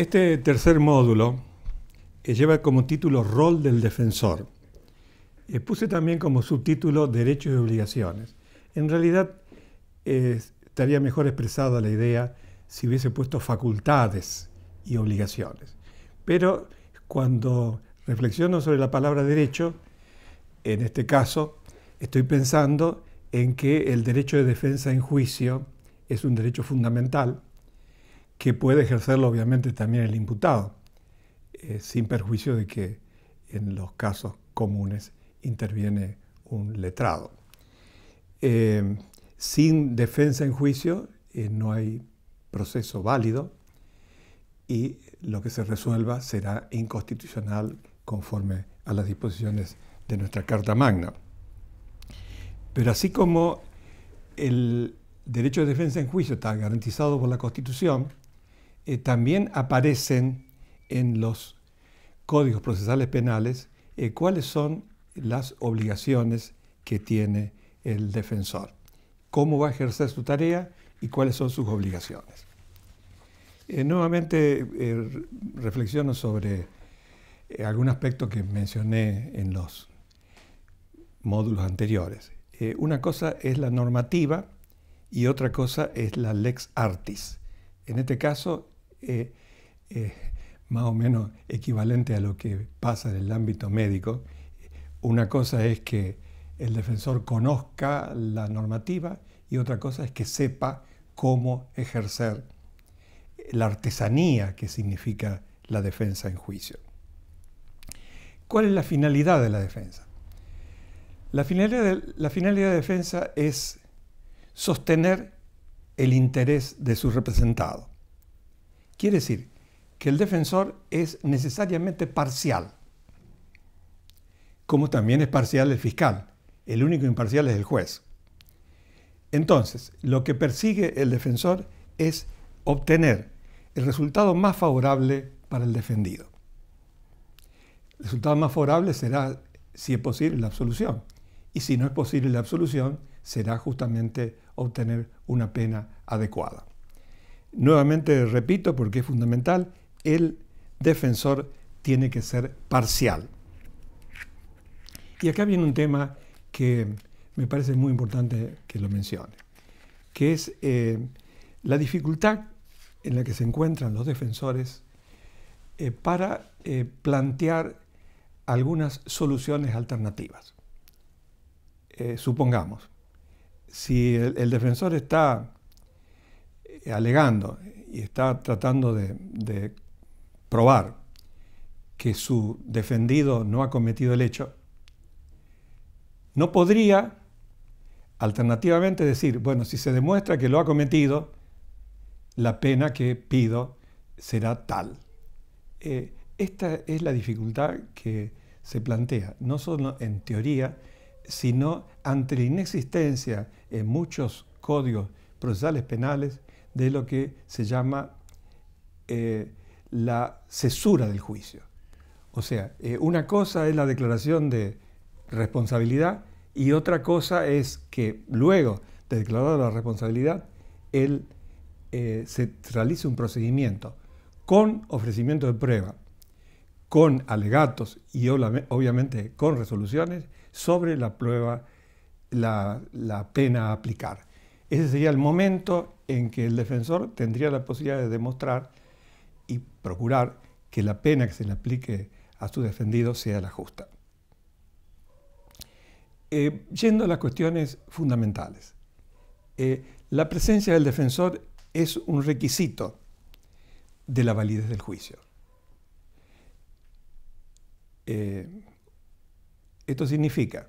Este tercer módulo eh, lleva como título Rol del Defensor. Eh, puse también como subtítulo Derechos y Obligaciones. En realidad eh, estaría mejor expresada la idea si hubiese puesto facultades y obligaciones. Pero cuando reflexiono sobre la palabra derecho, en este caso, estoy pensando en que el derecho de defensa en juicio es un derecho fundamental que puede ejercerlo obviamente también el imputado, eh, sin perjuicio de que en los casos comunes interviene un letrado. Eh, sin defensa en juicio eh, no hay proceso válido y lo que se resuelva será inconstitucional conforme a las disposiciones de nuestra Carta Magna. Pero así como el derecho de defensa en juicio está garantizado por la Constitución, eh, también aparecen en los códigos procesales penales eh, cuáles son las obligaciones que tiene el defensor, cómo va a ejercer su tarea y cuáles son sus obligaciones. Eh, nuevamente reflexiono sobre algún aspecto que mencioné en los módulos anteriores. una cosa es la normativa, y otra cosa es la lex artis. En este caso, es eh, eh, más o menos equivalente a lo que pasa en el ámbito médico. Una cosa es que el defensor conozca la normativa y otra cosa es que sepa cómo ejercer la artesanía que significa la defensa en juicio. ¿Cuál es la finalidad de la defensa? La finalidad de la, finalidad de defensa es sostener el interés de su representado. Quiere decir que el defensor es necesariamente parcial, como también es parcial el fiscal. El único imparcial es el juez. Entonces, lo que persigue el defensor es obtener el resultado más favorable para el defendido. El resultado más favorable será, si es posible, la absolución. Y si no es posible la absolución, será justamente obtener una pena adecuada. Nuevamente repito, porque es fundamental, el defensor tiene que ser parcial. Y acá viene un tema que me parece muy importante que lo mencione, que es eh, la dificultad en la que se encuentran los defensores eh, para eh, plantear algunas soluciones alternativas. supongamos, si el defensor está eh, alegando y está tratando de, probar que su defendido no ha cometido el hecho, no podría alternativamente decir, bueno, si se demuestra que lo ha cometido, la pena que pido será tal. Eh, esta es la dificultad que se plantea, no solo en teoría, sino ante la inexistencia en muchos códigos procesales penales de lo que se llama eh, la cesura del juicio. O sea, eh, una cosa es la declaración de responsabilidad y otra cosa es que luego de declarar la responsabilidad, él eh, se realice un procedimiento con ofrecimiento de prueba, con alegatos y obviamente con resoluciones sobre la prueba, la pena a aplicar. Ese sería el momento en que el defensor tendría la posibilidad de demostrar y procurar que la pena que se le aplique a su defendido sea la justa. Eh, yendo a las cuestiones fundamentales, eh, la presencia del defensor es un requisito de la validez del juicio. Eh, esto significa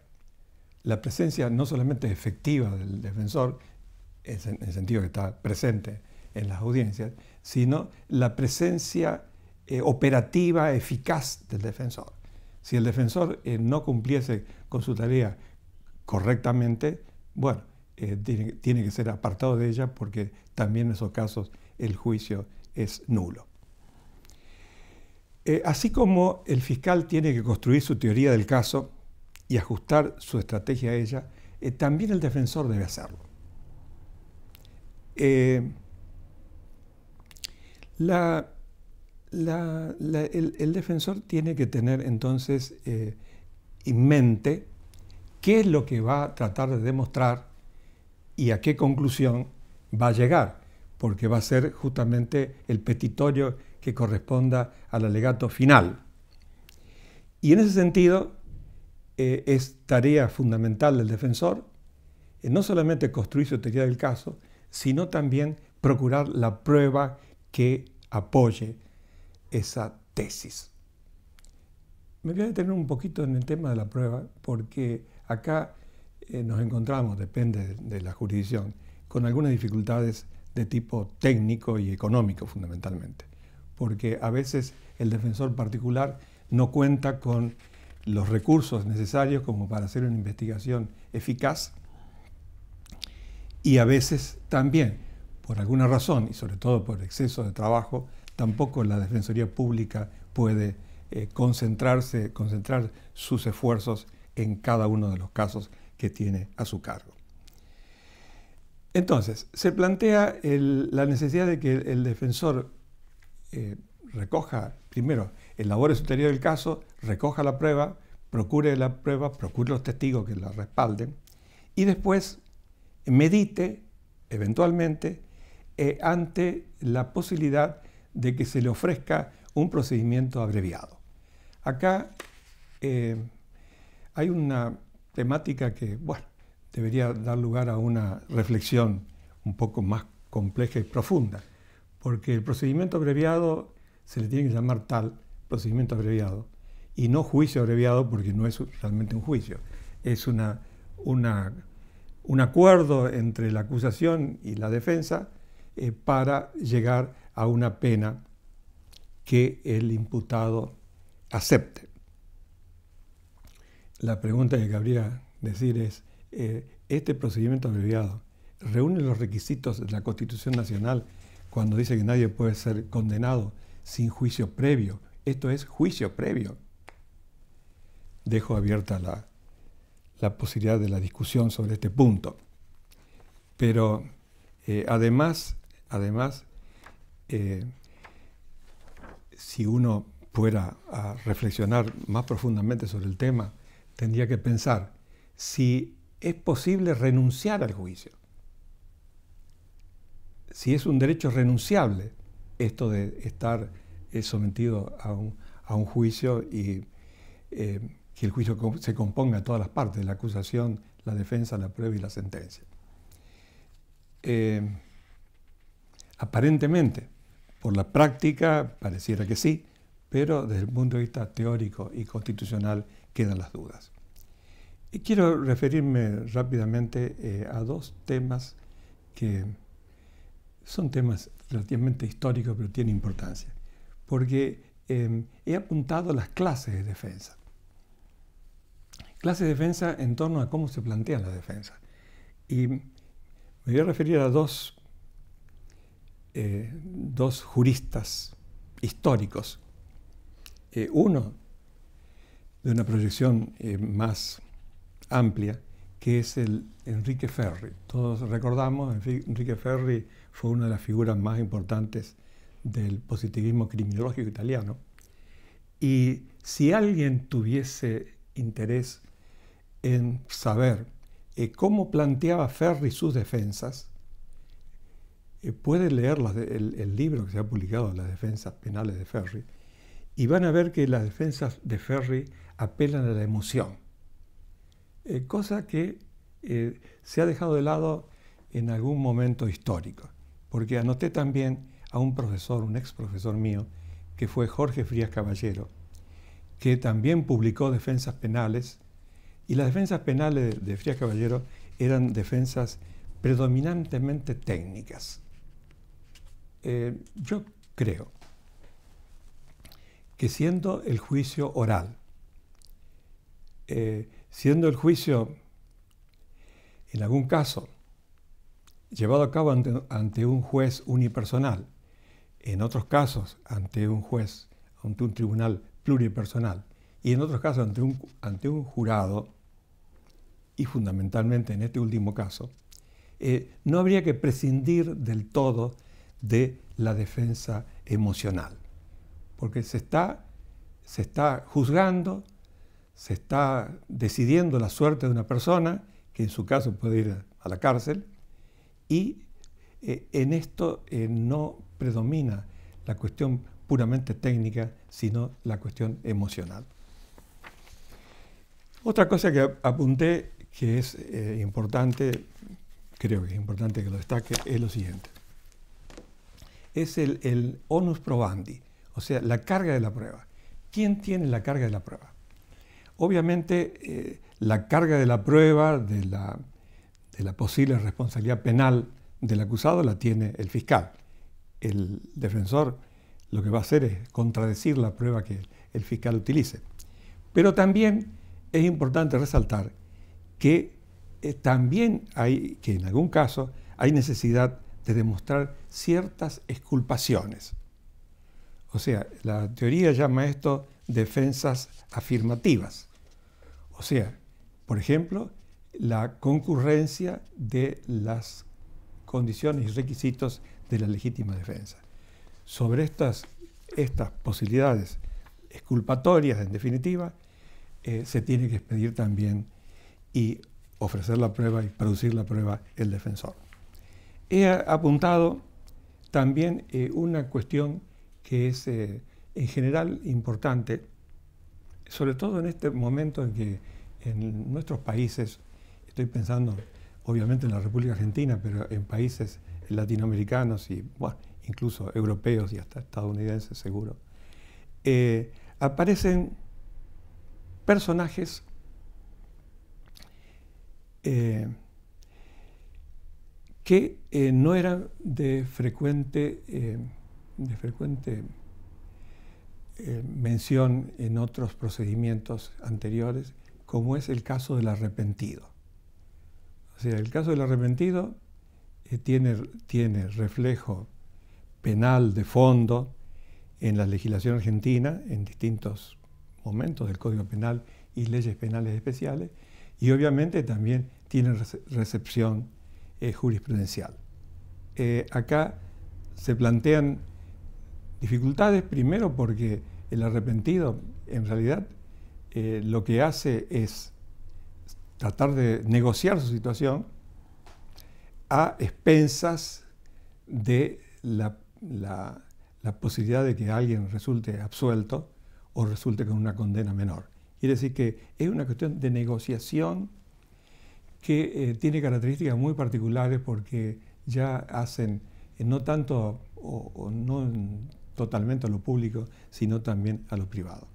la presencia no solamente efectiva del defensor, en el sentido que está presente en las audiencias, sino la presencia eh, operativa eficaz del defensor. Si el defensor eh, no cumpliese con su tarea correctamente, bueno, eh, tiene, que ser apartado de ella porque también en esos casos el juicio es nulo. así como el fiscal tiene que construir su teoría del caso y ajustar su estrategia a ella, también el defensor debe hacerlo. Eh, el, defensor tiene que tener entonces eh, en mente qué es lo que va a tratar de demostrar y a qué conclusión va a llegar, porque va a ser justamente el petitorio que corresponda al alegato final. Y en ese sentido, eh, es tarea fundamental del defensor no solamente construir su teoría del caso, sino también procurar la prueba que apoye esa tesis. Me voy a detener un poquito en el tema de la prueba porque acá eh, nos encontramos, depende de la jurisdicción, con algunas dificultades de tipo técnico y económico fundamentalmente, porque a veces el defensor particular no cuenta con los recursos necesarios como para hacer una investigación eficaz y a veces también, por alguna razón y sobre todo por exceso de trabajo, tampoco la Defensoría Pública puede eh, concentrarse, concentrar sus esfuerzos en cada uno de los casos que tiene a su cargo. Entonces, se plantea la necesidad de que el, defensor eh, recoja, primero, elabore su teoría del caso, recoja la prueba, procure la prueba, procure los testigos que la respalden, y después medite eventualmente eh, ante la posibilidad de que se le ofrezca un procedimiento abreviado. Acá eh, hay una temática que, bueno, debería dar lugar a una reflexión un poco más compleja y profunda, porque el procedimiento abreviado se le tiene que llamar tal procedimiento abreviado y no juicio abreviado porque no es realmente un juicio, es una, una un acuerdo entre la acusación y la defensa eh, para llegar a una pena que el imputado acepte. La pregunta que cabría decir es, eh, ¿este procedimiento abreviado reúne los requisitos de la Constitución Nacional cuando dice que nadie puede ser condenado sin juicio previo? Esto es juicio previo. Dejo abierta la, la posibilidad de la discusión sobre este punto. Pero eh, además, además eh, si uno fuera a reflexionar más profundamente sobre el tema, tendría que pensar si es posible renunciar al juicio. Si es un derecho renunciable esto de estar eh, sometido a un, juicio y que el juicio se componga a todas las partes, la acusación, la defensa, la prueba y la sentencia. Eh, aparentemente, por la práctica, pareciera que sí, pero desde el punto de vista teórico y constitucional quedan las dudas. Y quiero referirme rápidamente eh, a dos temas que son temas relativamente históricos, pero tienen importancia, porque eh, he apuntado las clases de defensa clase de defensa en torno a cómo se plantean las defensas. Y me voy a referir a dos, eh, dos juristas históricos. Eh, uno, de una proyección eh, más amplia, que es el Enrique Ferri. Todos recordamos, Enrique Ferri fue una de las figuras más importantes del positivismo criminológico italiano. Y si alguien tuviese interés en saber eh, cómo planteaba Ferri sus defensas, eh, puede leer el, libro que se ha publicado, Las defensas penales de Ferry y van a ver que las defensas de Ferry apelan a la emoción, eh, cosa que eh, se ha dejado de lado en algún momento histórico, porque anoté también a un profesor, un ex profesor mío, que fue Jorge Frías Caballero, que también publicó defensas penales y las defensas penales de, Frías Caballero eran defensas predominantemente técnicas. Eh, yo creo que siendo el juicio oral, eh, siendo el juicio, en algún caso, llevado a cabo ante, un juez unipersonal, en otros casos ante un juez, ante un tribunal pluripersonal, y en otros casos ante un, jurado, y fundamentalmente en este último caso, eh, no habría que prescindir del todo de la defensa emocional, porque se está, juzgando, se está decidiendo la suerte de una persona, que en su caso puede ir a la cárcel, y eh, en esto eh, no predomina la cuestión puramente técnica, sino la cuestión emocional. Otra cosa que apunté que es eh, importante, creo que es importante que lo destaque, es lo siguiente. Es el, onus probandi, o sea, la carga de la prueba. ¿Quién tiene la carga de la prueba? Obviamente, eh, la carga de la prueba de la, de la posible responsabilidad penal del acusado la tiene el fiscal. El defensor lo que va a hacer es contradecir la prueba que el fiscal utilice. Pero también es importante resaltar que eh, también hay, que en algún caso, hay necesidad de demostrar ciertas exculpaciones. O sea, la teoría llama esto defensas afirmativas. O sea, por ejemplo, la concurrencia de las condiciones y requisitos de la legítima defensa. Sobre estas, estas posibilidades exculpatorias, en definitiva, eh, se tiene que expedir también y ofrecer la prueba y producir la prueba el defensor. He apuntado también eh, una cuestión que es eh, en general importante, sobre todo en este momento en que en nuestros países, estoy pensando obviamente en la República Argentina, pero en países latinoamericanos y bueno, incluso europeos y hasta estadounidenses seguro, aparecen personajes eh, que eh, no eran de frecuente, eh, de frecuente mención en otros procedimientos anteriores, como es el caso del arrepentido. O sea, el caso del arrepentido tiene, tiene reflejo penal de fondo en la legislación argentina, en distintos momentos del Código Penal y leyes penales especiales, y obviamente también tiene recepción eh, jurisprudencial. Eh, acá se plantean dificultades, primero porque el arrepentido en realidad eh, lo que hace es tratar de negociar su situación a expensas de la, la posibilidad de que alguien resulte absuelto o resulte con una condena menor. Quiere decir que es una cuestión de negociación que eh, tiene características muy particulares porque ya hacen eh, no tanto o, no totalmente a lo público, sino también a lo privado.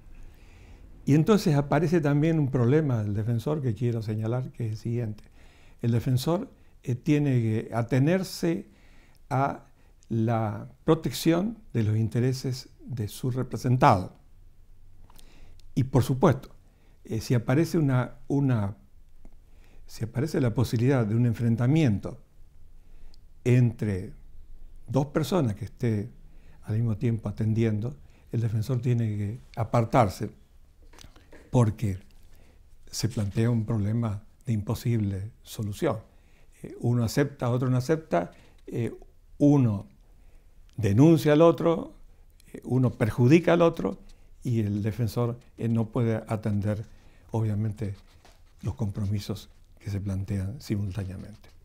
Y entonces aparece también un problema del defensor que quiero señalar, que es el siguiente. El defensor eh, tiene que atenerse a la protección de los intereses de su representado. Y por supuesto, eh, si, aparece una, una, aparece la posibilidad de un enfrentamiento entre dos personas que esté al mismo tiempo atendiendo, el defensor tiene que apartarse porque se plantea un problema de imposible solución. Eh, uno acepta, otro no acepta, eh, uno denuncia al otro, uno perjudica al otro y el defensor eh, no puede atender, obviamente, los compromisos que se plantean simultáneamente.